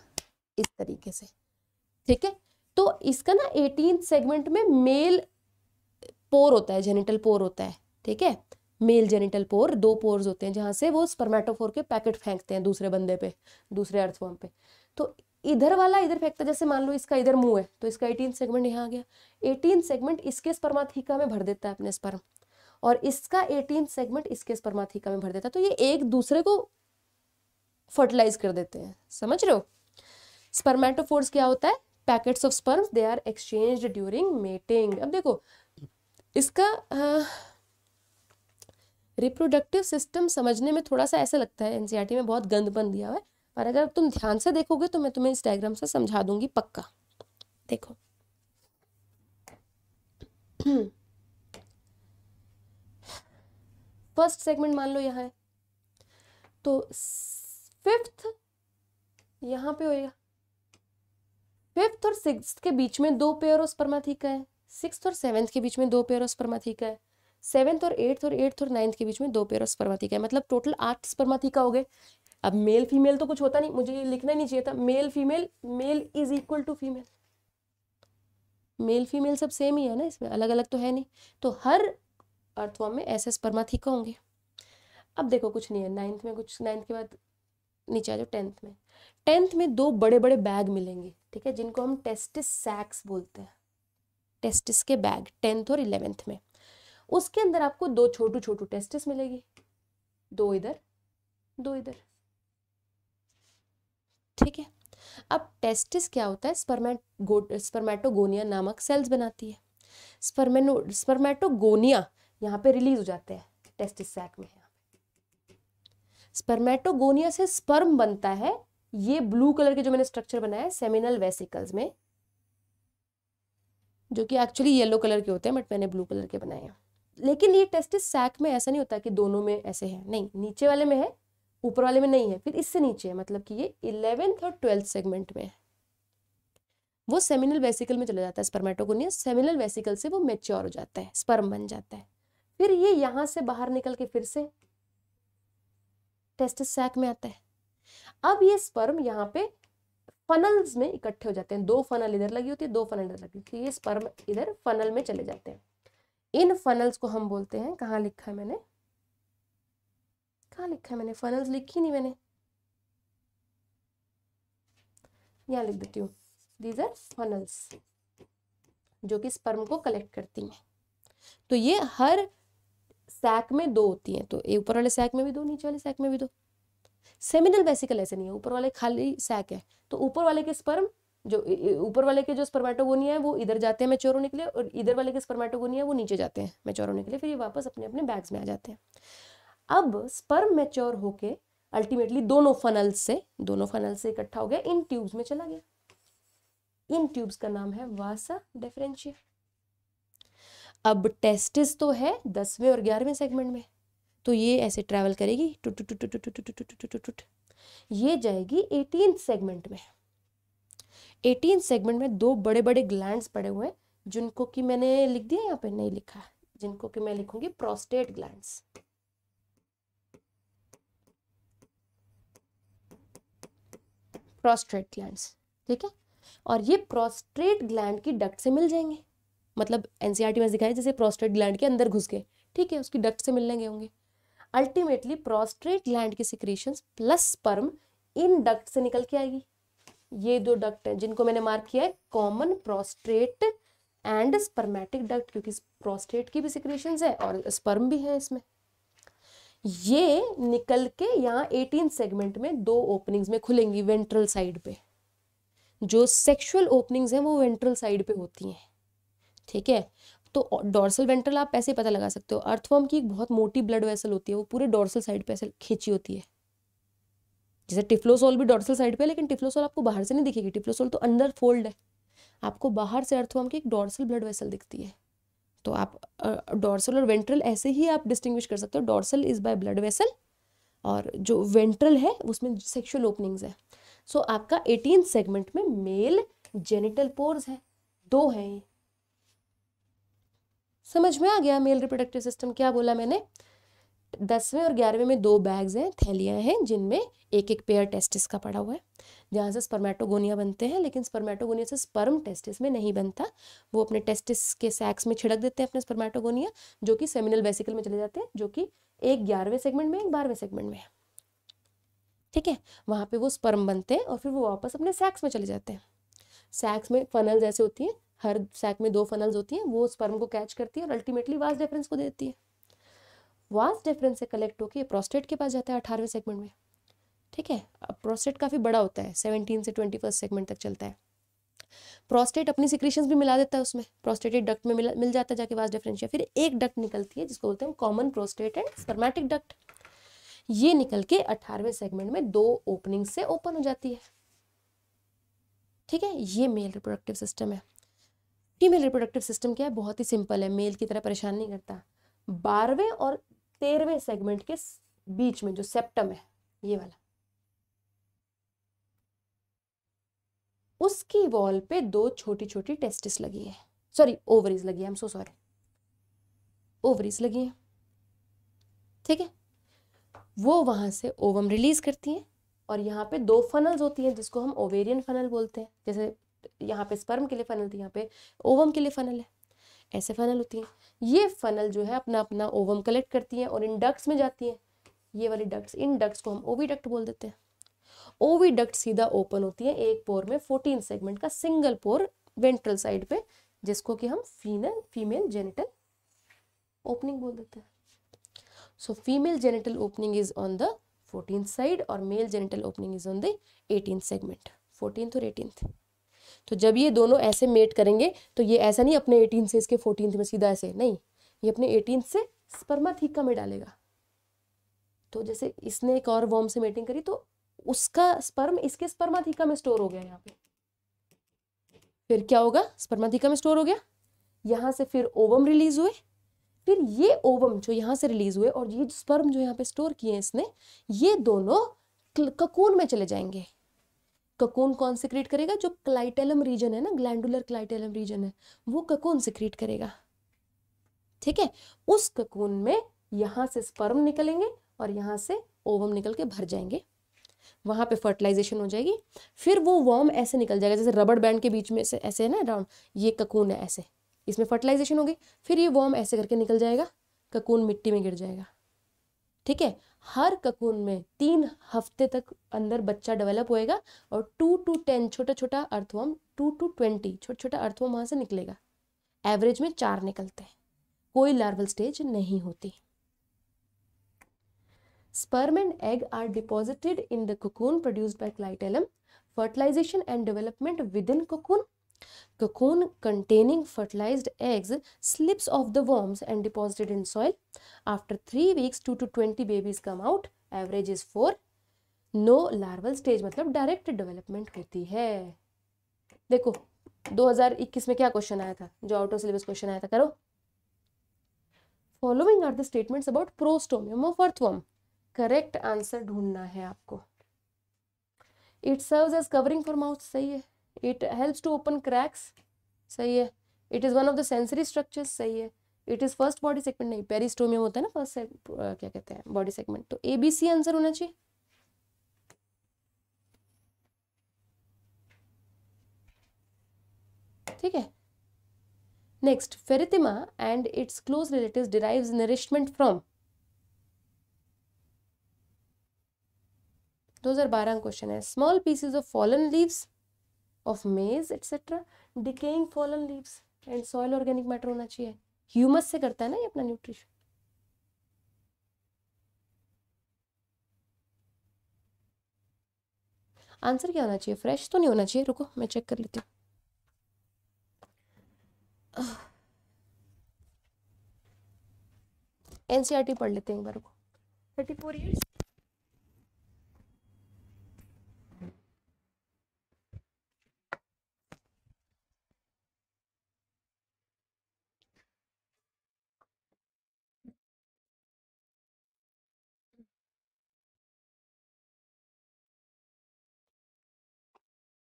इस तरीके से ठीक है तो इसका ना एटीन सेगमेंट में मेल पोर होता है जेनिटल पोर होता है ठीक है मेल जेनिटल पोर दो पोर्स होते हैं जहां से वो स्पर्मेटोफोर के पैकेट फेंकते हैं दूसरे बंदे पे दूसरे अर्थफॉर्म पे तो इधर वाला इधर फेंकता जैसे मान लो इसका इधर मुंह है तो इसका एटीन सेगमेंट यहाँ आ गया एटीन सेगमेंट इसके स्पर्माथिका में भर देता है अपने स्पर्म और इसका एटीन सेगमेंट इसके स्पर्माथिका में भर देता है तो ये एक दूसरे को फर्टिलाइज कर देते हैं समझ रहे हो स्पर्मेटोफोर्स क्या होता है packets of sperms they are exchange during mating अब देखो इसका रिप्रोडक्टिव हाँ, सिस्टम समझने में थोड़ा सा ऐसा लगता है एनसीईआरटी e में बहुत गंद बन दिया हुआ है पर अगर तुम ध्यान से देखोगे तो मैं तुम्हें इंस्टाग्राम से समझा दूंगी पक्का देखो फर्स्ट सेगमेंट मान लो यहाँ है तो फिफ्थ यहाँ पे होएगा फिफ्थ और सिक्स के बीच में दो पेयर स्पर्माथीका है सिक्स और सेवेंथ के बीच में दो पेयर स्पर्माथीका है सेवेंथ और एट्थ और एट्थ और नाइन्थ के बीच में दो पेयर स्पर्माथीका है मतलब टोटल आठ स्पर्माथीका हो गए अब मेल फीमेल तो कुछ होता नहीं मुझे ये लिखना नहीं चाहिए था male female male is equal to female male female सब सेम ही है ना इसमें अलग अलग तो है नहीं तो हर अर्थवॉर्म में ऐसे स्पर्माथिका होंगे अब देखो कुछ नहीं है नाइन्थ में कुछ नाइन्थ के बाद नीचे आ जाओ टेंथ में टेंथ में दो बड़े बड़े बैग मिलेंगे ठीक है जिनको हम टेस्टिस सैक्स बोलते हैं टेस्टिस के बैग टेंथ और इलेवेंथ में उसके अंदर आपको दो छोटू छोटू टेस्टिस मिलेगी दो इधर दो इधर ठीक है अब टेस्टिस क्या होता है स्पर्मेट स्पर्मेटोगोनिया नामक सेल्स बनाती है स्पर्मेनो स्पर्मेटोगोनिया यहाँ पे रिलीज हो जाते हैं टेस्टिस सैक में स्पर्मेटोगोनिया से स्पर्म बनता है ये ब्लू कलर के जो मैंने स्ट्रक्चर बनाया है सेमिनल वेसिकल्स में जो कि एक्चुअली येलो कलर के होते हैं बट मैंने ब्लू कलर के बनाए हैं लेकिन ये टेस्टिस सैक में ऐसा नहीं होता कि दोनों में ऐसे है नहीं नीचे वाले में है ऊपर वाले में नहीं है फिर इससे नीचे है मतलब कि ये इलेवेंथ और ट्वेल्थ सेगमेंट में है वो सेमिनल वेसिकल में चला जाता है स्पर्मेटोकोनिया सेमिनल वेसिकल से वो मेच्योर हो जाता है स्पर्म बन जाता है फिर ये यहाँ से बाहर निकल के फिर से टेस्टिस सैक में आता है अब ये स्पर्म यहाँ पे फनल्स में इकट्ठे हो जाते हैं दो फनल इधर लगी होती है दो फनल इधर लगी होती है ये स्पर्म इधर फनल में चले जाते हैं इन फनल्स को हम बोलते हैं कहाँ लिखा है मैंने कहाँ लिखा है मैंने फनल्स लिखी नहीं मैंने यहाँ लिख देती हूँ दीज आर फनल्स जो कि स्पर्म को कलेक्ट करती हैं तो ये हर सैक में दो होती हैं तो ऊपर वाले सैक में भी दो नीचे वाले सैक में भी दो सेमिनल बेसिकल ऐसे नहीं है ऊपर वाले खाली सैक है तो ऊपर वाले के स्पर्म जो ऊपर वाले के जो स्पर्मेटोगोनिया है वो इधर जाते हैं मेच्योर होने के लिए और इधर वाले के स्पर्मेटोगोनिया वो नीचे जाते हैं मेच्योर होने के लिए फिर ये वापस अपने अपने बैग्स में आ जाते हैं अब स्पर्म मेच्योर होके अल्टीमेटली दोनों फनल से दोनों फनल से इकट्ठा हो गया इन ट्यूब्स में चला गया इन ट्यूब्स का नाम है वासा डेफरेंशिया अब टेस्टिस तो है दसवें और ग्यारहवें सेगमेंट में तो ये ऐसे ट्रैवल करेगी टुट टुट टुट टुट टुट टुट टुट टुट टुट ये जाएगी एटीन सेगमेंट में एटीन सेगमेंट में दो बड़े बड़े ग्लैंड्स पड़े हुए हैं जिनको कि मैंने लिख दिया यहाँ पे नहीं लिखा जिनको कि मैं लिखूंगी प्रोस्टेट ग्लैंड्स प्रोस्ट्रेट ग्लैंड ठीक है और ये प्रोस्ट्रेट ग्लैंड की डक्ट से मिल जाएंगे मतलब टी e में दिखाई जैसे प्रोस्ट्रेट ग्लैंड के अंदर घुस गए ठीक है उसकी डक्ट से मिलने गए होंगे अल्टीमेटली प्रोस्ट्रेट ग्लैंड की सिक्रेशन प्लस स्पर्म इन डक्ट से निकल के आएगी ये दो डक्ट हैं जिनको मैंने मार्क किया है common prostrate and spermatic duct क्योंकि प्रोस्टेट की भी सिक्रेशन है और स्पर्म भी है इसमें ये निकल के यहाँ एटीन सेगमेंट में दो ओपनिंग्स में खुलेंगी वेंट्रल साइड पे जो सेक्सुअल ओपनिंग्स हैं वो वेंट्रल साइड पे होती हैं ठीक है तो डॉर्सल वेंट्रल आप ऐसे पता लगा सकते हो अर्थवर्म की एक बहुत मोटी ब्लड वेसल होती है वो पूरे डॉर्सल साइड पे ऐसे खींची होती है जैसे टिफ्लोसोल भी डॉर्सल साइड पे है लेकिन टिफ्लोसोल आपको बाहर से नहीं दिखेगी टिफ्लोसोल तो अंदर फोल्ड है आपको बाहर से अर्थवर्म की एक डॉर्सल ब्लड वेसल दिखती है तो आप डॉर्सल और वेंट्रल ऐसे ही आप डिस्टिंग्विश कर सकते हो dorsal is by blood vessel और जो वेंट्रल है उसमें सेक्शुअल ओपनिंग्स है सो so, आपका एटीन सेगमेंट में मेल जेनिटल पोर्स है दो हैं समझ में आ गया मेल रिप्रोडक्टिव सिस्टम क्या बोला मैंने दसवें और ग्यारहवें में दो बैग्स हैं थैलियाँ हैं जिनमें एक एक पेयर टेस्टिस का पड़ा हुआ है जहाँ से स्पर्मेटोगोनिया बनते हैं लेकिन स्पर्मेटोगोनिया से स्पर्म टेस्टिस में नहीं बनता वो अपने टेस्टिस के सैक्स में छिड़क देते हैं अपने स्पर्मेटोगोनिया जो कि सेमिनल वेसिकल में चले जाते हैं जो कि एक ग्यारहवें सेगमेंट में एक बारहवें सेगमेंट में है ठीक है वहाँ पर वो स्पर्म बनते हैं और फिर वो वापस अपने सैक्स में चले जाते हैं सैक्स में फनल जैसे होती हैं हर सैक में दो फनल्स होती हैं वो स्पर्म को कैच करती है और अल्टीमेटली वास डिफरेंस को देती है वास डिफरेंस से कलेक्ट होकर प्रोस्टेट के पास जाता है अठारहवें सेगमेंट में ठीक है अब प्रोस्टेट काफ़ी बड़ा होता है सेवनटीन से ट्वेंटी फर्स्ट सेगमेंट तक चलता है प्रोस्टेट अपनी सिक्रीशन भी मिला देता है उसमें प्रोस्टेटिक डक्ट में मिला मिल जाता है जाके वास डिफरेंशिया फिर एक डक्ट निकलती है जिसको बोलते हैं common prostate and spermatic duct ये निकल के अठारहवें सेगमेंट में दो ओपनिंग से ओपन हो जाती है ठीक है ये मेल रिप्रोडक्टिव सिस्टम है फीमेल रिप्रोडक्टिव सिस्टम क्या है बहुत ही सिंपल है मेल की तरह परेशान नहीं करता बारहवें और तेरहवें सेगमेंट के बीच में जो सेप्टम है ये वाला उसकी वॉल पे दो छोटी छोटी टेस्टिस लगी है सॉरी ओवरीज लगी है सो सॉरी ओवरीज लगी है ठीक है वो वहां से ओवम रिलीज करती हैं और यहाँ पे दो फनल्स होती हैं जिसको हम ओवेरियन फनल बोलते हैं जैसे यहाँ पे स्पर्म के लिए फनल थी यहाँ पे ओवम के लिए फनल है ऐसे फनल होती हैं ये फनल जो है अपना अपना ओवम कलेक्ट करती हैं और इन डक्ट्स में जाती हैं ये वाली डक्ट्स इन डक्ट्स को हम ओवी डक्ट बोल देते हैं ओवी डक्ट सीधा ओपन होती है एक पोर में फोर्टीन सेगमेंट का सिंगल पोर वेंट्रल साइड पे जिसको कि हम फीनल फीमेल जेनिटल ओपनिंग बोल देते हैं so female genital opening is on the fourteen side और male genital opening is on the eighteen segment fourteen और एटीन तो जब ये दोनों ऐसे मेट करेंगे तो ये ऐसा नहीं अपने एटीन से इसके फोर्टीन में सीधा ऐसे नहीं ये अपने एटीन से स्पर्माथीका में डालेगा तो जैसे इसने एक और वॉर्म से मेटिंग करी तो उसका स्पर्म इसके स्पर्माथिका में स्टोर हो गया यहाँ पे फिर क्या होगा स्पर्माथिका में स्टोर हो गया यहाँ से फिर ओवम रिलीज हुए फिर ये ओवम जो यहाँ से रिलीज हुए और ये स्पर्म जो यहाँ पे स्टोर किए इसने ये दोनों ककून में चले जाएंगे ककोन कौन सिक्रीट करेगा जो क्लाइटेलम रीजन है ना ग्लैंडुलर क्लाइटेलम रीजन है वो ककोन सिक्रीट करेगा ठीक है उस ककोन में यहाँ से स्पर्म निकलेंगे और यहां से ओवम निकल के भर जाएंगे वहां पे फर्टिलाइजेशन हो जाएगी फिर वो वॉर्म ऐसे निकल जाएगा जैसे रबड़ बैंड के बीच में से ऐसे है ना राउंड ये ककून है ऐसे इसमें फर्टिलाइजेशन होगी फिर ये वॉर्म ऐसे करके निकल जाएगा ककून मिट्टी में गिर जाएगा ठीक है हर ककून में तीन हफ्ते तक अंदर बच्चा डेवलप होएगा और टू टू टेन छोटा छोटा अर्थवम टू टू ट्वेंटी छोटा छोटा अर्थवम वहां से निकलेगा एवरेज में चार निकलते हैं कोई लार्वल स्टेज नहीं होती sperm and egg are deposited in the cocoon produced by clitellum fertilization and development within cocoon cocoon containing fertilized eggs slips off the worms and deposited in soil. After 3 weeks, 2 to 20 babies come out. Average is 4. No larval stage मतलब direct development होती है देखो 2021 में क्या question आया था जो out of syllabus question आया था करो following are the statements about prostomium of earthworm correct answer ढूंढना है आपको it serves as covering for mouth सही है it helps to open cracks सही है it is one of the sensory structures सही है it is first body segment नहीं पेरिस्टोमियम होता है ना फर्स्ट क्या कहते हैं बॉडी सेगमेंट तो ए बी सी आंसर होना चाहिए ठीक है next pheretima and its close relative derive nourishment from 2012 question है small pieces of fallen leaves of maize etc decaying fallen leaves and soil organic matter hona chahiye humus se करता है ना ये अपना न्यूट्रिशन आंसर क्या होना चाहिए fresh तो नहीं होना चाहिए रुको मैं चेक कर लेती हूँ एनसीईआरटी e पढ़ लेते हैं एक बार रुको थर्टी फोर ईयर्स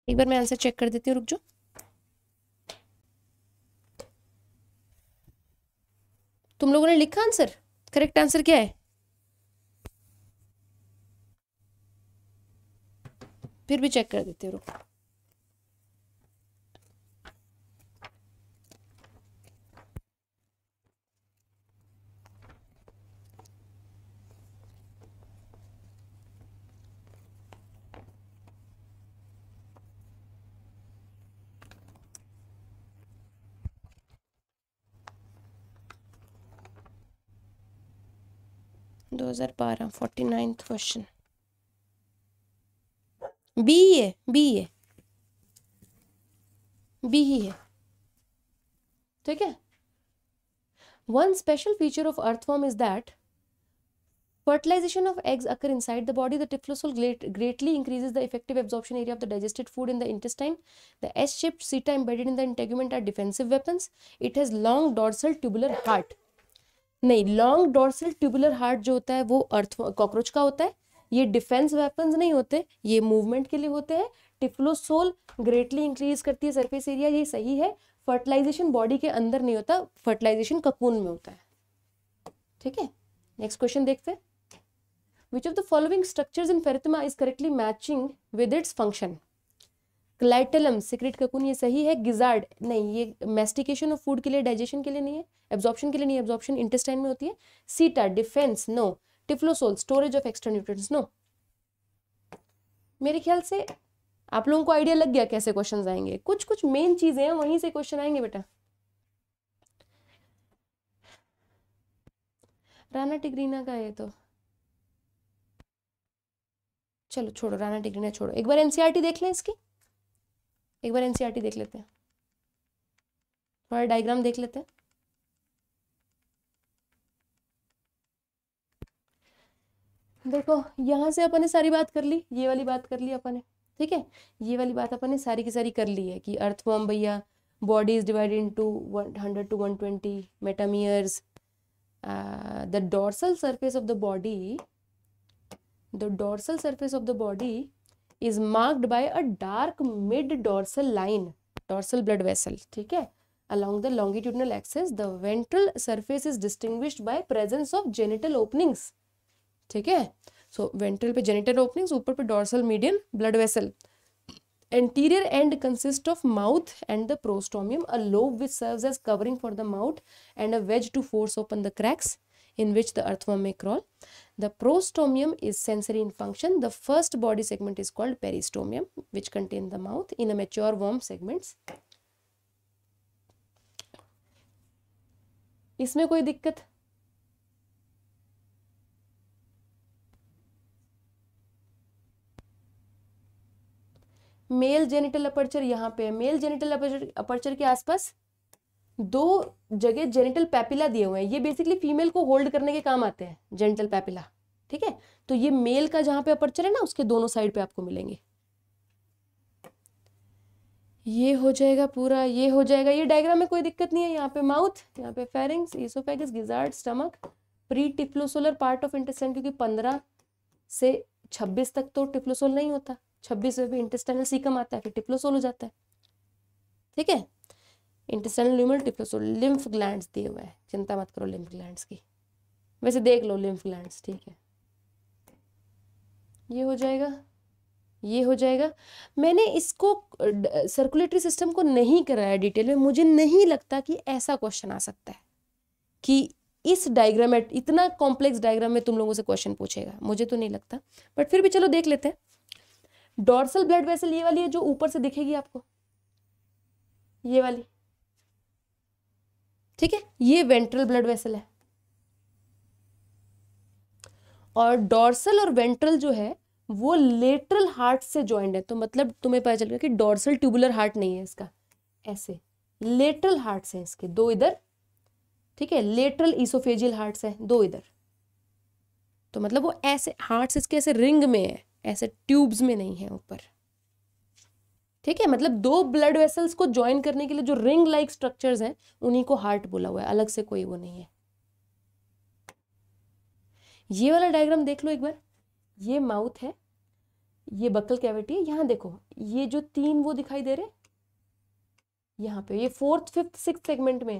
एक बार मैं आंसर चेक कर देती हूँ रुक जो तुम लोगों ने लिखा आंसर करेक्ट आंसर क्या है फिर भी चेक कर देती हूँ रुको 2012 क्वेश्चन बी है बी है बी ही है ठीक है one special feature of earthworm is that fertilization of eggs occur inside the body the typhlosole greatly increases the effective absorption area of the digested food in the intestine the S shaped setae embedded in the integument are defensive weapon it has long dorsal tubular heart नहीं long dorsal tubular heart जो होता है वो अर्थ cockroach का होता है ये defence weapon नहीं होते ये मूवमेंट के लिए होते हैं टिफ्लोसोल ग्रेटली इंक्रीज करती है सरफेस एरिया ये सही है फर्टिलाइजेशन बॉडी के अंदर नहीं होता फर्टिलाइजेशन ककून में होता है ठीक है नेक्स्ट क्वेश्चन देखते हैं which of the following structures in pheretima is correctly matching with its function clitellum secrete cocoon ये सही है गिजार्ड नहीं ये मेस्टिकेशन ऑफ फूड के लिए डाइजेशन के लिए नहीं है एब्जॉर्प्शन के लिए नहीं एब्जॉर्प्शन इंटेस्टाइन में होती है setae defence no typhlosole storage of extra nutrients no मेरे ख्याल से आप लोगों को आइडिया लग गया कैसे क्वेश्चन आएंगे कुछ कुछ मेन चीजें हैं वहीं से क्वेश्चन आएंगे बेटा राना टिग्रीना का ये तो चलो छोड़ो राना टिग्रीना छोड़ो एक बार एनसीईआरटी e देख लें इसकी एक बार एनसीईआरटी e देख लेते हैं थोड़ा डायग्राम देख लेते हैं देखो यहाँ से अपन ने सारी बात कर ली ये वाली बात कर ली अपन ने ठीक है ये वाली बात अपन ने सारी की सारी कर ली है कि अर्थवर्म भैया body is divided into one hundred to one twenty metameres the dorsal surface of the body the dorsal surface of the body is marked by a dark mid dorsal line dorsal blood vessel ठीक है along the longitudinal axis the ventral surface is distinguished by presence of genital openings ठीक है so ventral पे genital openings ऊपर पे dorsal median blood vessel anterior end consists of mouth and the prostomium a lobe which serves as covering for the mouth and a wedge to force open the cracks in which the earthworm may crawl. The prostomium is sensory in function. The first body segment is called peristomium which contain the mouth in a mature worm segments. इसमें कोई दिक्कत mail genital aperture यहाँ पे है mail genital aperture aperture के आसपास दो जगह जेनिटल पैपिला दिए हुए हैं ये बेसिकली फीमेल को होल्ड करने के काम आते हैं जेनिटल पैपिला ठीक है तो ये मेल का जहां पे अपर्चर है ना उसके दोनों साइड पे आपको मिलेंगे ये हो जाएगा पूरा ये हो जाएगा ये डायग्राम में कोई दिक्कत नहीं है यहाँ पे माउथ यहाँ पे pharynx oesophagus gizzard stomach pre typhlosolar part of intestine क्योंकि पंद्रह से छब्बीस तक तो टिफ्लोसोल नहीं होता छब्बीस में भी इंटेस्टाइनल सीकम आता है फिर टिफ्लोसोल हो जाता है ठीक है intestinal luminal tips lymph glands दिए हुए हैं चिंता मत करो लिम्फ ग्लैंड्स की वैसे देख लो लिम्फ ग्लैंड्स ठीक है ये हो जाएगा ये हो जाएगा मैंने इसको सर्कुलेटरी सिस्टम को नहीं कराया डिटेल में मुझे नहीं लगता कि ऐसा क्वेश्चन आ सकता है कि इस डायग्राम में इतना कॉम्प्लेक्स डायग्राम में तुम लोगों से क्वेश्चन पूछेगा मुझे तो नहीं लगता बट फिर भी चलो देख लेते हैं डॉर्सल ब्लड वेसल ये वाली है जो ऊपर से दिखेगी आपको ये वाली ठीक है ये वेंट्रल ब्लड वेसल है और डॉर्सल और वेंट्रल जो है वो लेटरल हार्ट से ज्वाइंट है तो मतलब तुम्हें पता चल गया कि डॉर्सल ट्यूबुलर हार्ट नहीं है इसका ऐसे लेटरल हार्ट्स हैं इसके दो इधर ठीक है लेटरल इसोफेजियल हार्ट्स हैं दो इधर तो मतलब वो ऐसे हार्ट्स इसके ऐसे रिंग में है ऐसे ट्यूब्स में नहीं है ऊपर ठीक है मतलब दो ब्लड वेसल्स को ज्वाइन करने के लिए जो रिंग लाइक स्ट्रक्चर्स हैं उन्हीं को हार्ट बोला हुआ है अलग से कोई वो नहीं है ये वाला डायग्राम देख लो एक बार ये माउथ है ये बकल कैविटी है यहाँ देखो ये जो तीन वो दिखाई दे रहे यहाँ पे ये फोर्थ फिफ्थ सिक्स सेगमेंट में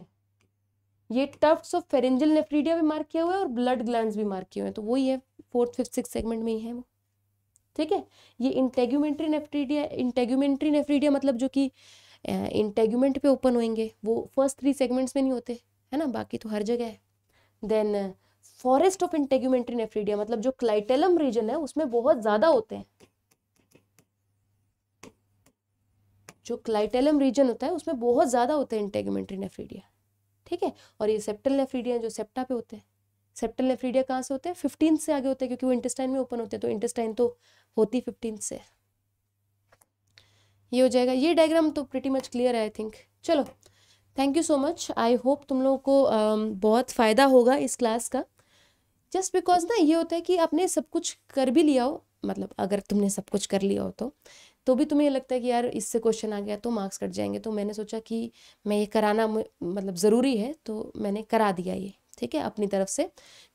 ये टफ्स ऑफ फेरेंजल नेफ्रीडिया भी मार्क किया हुआ है और ब्लड ग्लैंड भी मार्क किए हुए हैं तो वही है फोर्थ फिफ्थ सिक्स सेगमेंट में ही है वो ठीक है ये इंटेग्यूमेंट्री नेफ्रीडिया इंटेग्यूमेंट्री नेफ्रीडिया मतलब जो कि इंटेग्यूमेंट पे ओपन होंगे वो फर्स्ट थ्री सेगमेंट्स में नहीं होते है ना बाकी तो हर जगह है then forest of integumentary nephridia मतलब जो क्लाइटेलम रीजन है उसमें बहुत ज़्यादा होते हैं जो क्लाइटेलम रीजन होता है उसमें बहुत ज़्यादा होते हैं इंटेग्यूमेंट्री नेफ्रीडिया ठीक है और ये सेप्टल नेफ्रीडिया जो सेप्टा पे होते हैं सेप्टल नेफ्रीडिया कहाँ से होते हैं फिफ्टीन से आगे होते हैं क्योंकि वो इंटेस्टाइन में ओपन होते हैं तो इंटेस्टाइन तो होती फिफ्टीन से ये हो जाएगा ये डायग्राम तो प्रिटी मच क्लियर है आई थिंक चलो thank you so much I hope तुम लोगों को um, बहुत फ़ायदा होगा इस क्लास का जस्ट बिकॉज ना ये होता है कि आपने सब कुछ कर भी लिया हो मतलब अगर तुमने सब कुछ कर लिया हो तो तो भी तुम्हें ये लगता है कि यार इससे क्वेश्चन आ गया तो मार्क्स कट जाएंगे तो मैंने सोचा कि मैं ये कराना मतलब ज़रूरी है तो मैंने करा दिया ये ठीक है अपनी तरफ से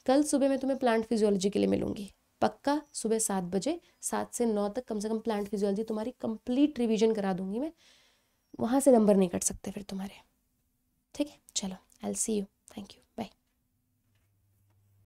कल सुबह मैं तुम्हें प्लांट फिजियोलॉजी के लिए मिलूंगी पक्का सुबह सात बजे सात से नौ तक कम से कम प्लांट फिजियोलॉजी तुम्हारी कंप्लीट रिवीजन करा दूंगी मैं वहाँ से नंबर नहीं कट सकते फिर तुम्हारे ठीक है चलो I see you thank you